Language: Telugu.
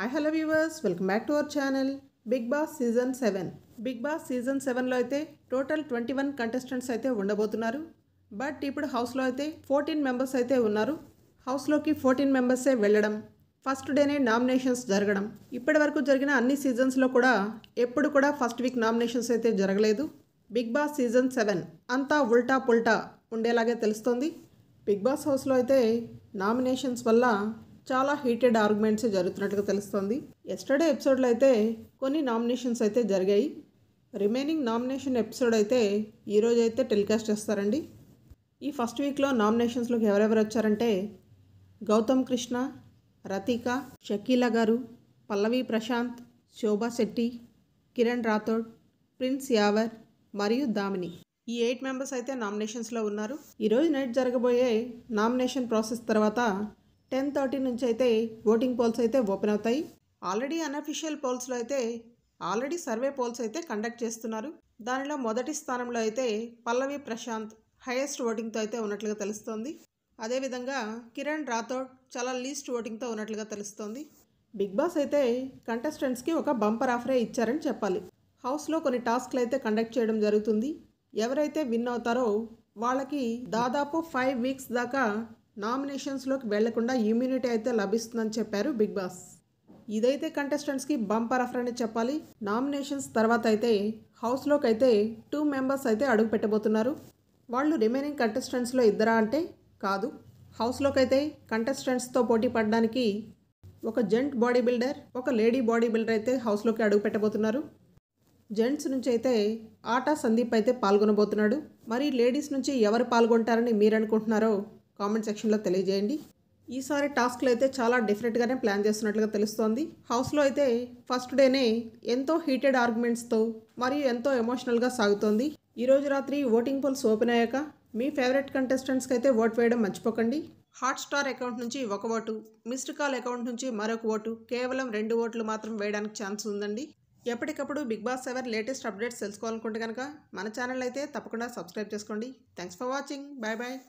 hi hello viewers welcome back to our channel Bigg Boss season seven Bigg Boss season సెవెన్లో అయితే టోటల్ ట్వంటీ వన్ కంటెస్టెంట్స్ అయితే ఉండబోతున్నారు బట్ ఇప్పుడు హౌస్లో అయితే ఫోర్టీన్ మెంబర్స్ అయితే ఉన్నారు హౌస్లోకి ఫోర్టీన్ మెంబర్సే వెళ్ళడం ఫస్ట్ డేనే నామినేషన్స్ జరగడం ఇప్పటి వరకు జరిగిన అన్ని సీజన్స్లో కూడా ఎప్పుడు కూడా ఫస్ట్ వీక్ నామినేషన్స్ అయితే జరగలేదు బిగ్ బాస్ సీజన్ సెవెన్ అంతా ఉల్టా పుల్టా ఉండేలాగే తెలుస్తోంది బిగ్ బాస్ హౌస్లో అయితే నామినేషన్స్ వల్ల చాలా హీటెడ్ ఆర్గ్యుమెంట్స్ జరుగుతున్నట్టుగా తెలుస్తుంది ఎస్టర్డే ఎపిసోడ్లో అయితే కొన్ని నామినేషన్స్ అయితే జరిగాయి రిమైనింగ్ నామినేషన్ ఎపిసోడ్ అయితే ఈరోజు అయితే టెలికాస్ట్ చేస్తారండి ఈ ఫస్ట్ వీక్లో నామినేషన్స్లోకి ఎవరెవరు వచ్చారంటే గౌతమ్ కృష్ణ రతిక షకీల గారు పల్లవి ప్రశాంత్ శోభా శెట్టి కిరణ్ రాథోడ్ ప్రిన్స్ యావర్ మరియు దామిని ఈ ఎయిట్ మెంబర్స్ అయితే నామినేషన్స్లో ఉన్నారు ఈరోజు నైట్ జరగబోయే నామినేషన్ ప్రాసెస్ తర్వాత టెన్ థర్టీ నుంచి అయితే ఓటింగ్ పోల్స్ అయితే ఓపెన్ అవుతాయి ఆల్రెడీ అన్అఫిషియల్ పోల్స్లో అయితే ఆల్రెడీ సర్వే పోల్స్ అయితే కండక్ట్ చేస్తున్నారు దానిలో మొదటి స్థానంలో అయితే పల్లవి ప్రశాంత్ హైయెస్ట్ ఓటింగ్తో అయితే ఉన్నట్లుగా తెలుస్తోంది అదేవిధంగా కిరణ్ రాథోడ్ చాలా లీస్ట్ ఓటింగ్తో ఉన్నట్లుగా తెలుస్తోంది బిగ్ బాస్ అయితే కంటెస్టెంట్స్కి ఒక బంపర్ ఆఫరే ఇచ్చారని చెప్పాలి హౌస్లో కొన్ని టాస్క్లు అయితే కండక్ట్ చేయడం జరుగుతుంది ఎవరైతే విన్ అవుతారో వాళ్ళకి దాదాపు ఫైవ్ వీక్స్ దాకా నామినేషన్స్లోకి వెళ్లకుండా ఇమ్యూనిటీ అయితే లభిస్తుందని చెప్పారు బిగ్ బాస్ ఇదైతే కంటెస్టెంట్స్కి బంపర్ ఆఫర్ అని చెప్పాలి నామినేషన్స్ తర్వాత అయితే హౌస్లోకి అయితే టూ మెంబర్స్ అయితే అడుగు పెట్టబోతున్నారు వాళ్ళు రిమైనింగ్ కంటెస్టెంట్స్లో ఇద్దరా అంటే కాదు హౌస్లోకి అయితే కంటెస్టెంట్స్తో పోటీ పడడానికి ఒక జెంట్ బాడీ బిల్డర్ ఒక లేడీ బాడీ బిల్డర్ అయితే హౌస్లోకి అడుగు పెట్టబోతున్నారు జెంట్స్ నుంచి అయితే ఆటా సందీప్ అయితే పాల్గొనబోతున్నాడు మరి లేడీస్ నుంచి ఎవరు పాల్గొంటారని మీరు అనుకుంటున్నారో కామెంట్ సెక్షన్లో తెలియజేయండి ఈసారి టాస్క్లు అయితే చాలా డిఫరెంట్గానే ప్లాన్ చేస్తున్నట్లుగా తెలుస్తోంది హౌస్లో అయితే ఫస్ట్ డేనే ఎంతో హీటెడ్ ఆర్గ్యుమెంట్స్తో మరియు ఎంతో ఎమోషనల్గా సాగుతోంది ఈరోజు రాత్రి ఓటింగ్ పోల్స్ ఓపెన్ అయ్యాక మీ ఫేవరెట్ కంటెస్టెంట్స్కి అయితే ఓట్ వేయడం మర్చిపోకండి హాట్స్టార్ అకౌంట్ నుంచి ఒక ఓటు మిస్డ్ కాల్ అకౌంట్ నుంచి మరొక ఓటు కేవలం రెండు ఓట్లు మాత్రం వేయడానికి ఛాన్స్ ఉందండి ఎప్పటికప్పుడు Bigg Boss seven latest updates తెలుసుకోవాలనుకుంటే కనుక మన ఛానల్ అయితే తప్పకుండా సబ్స్క్రైబ్ చేసుకోండి thanks for watching bye bye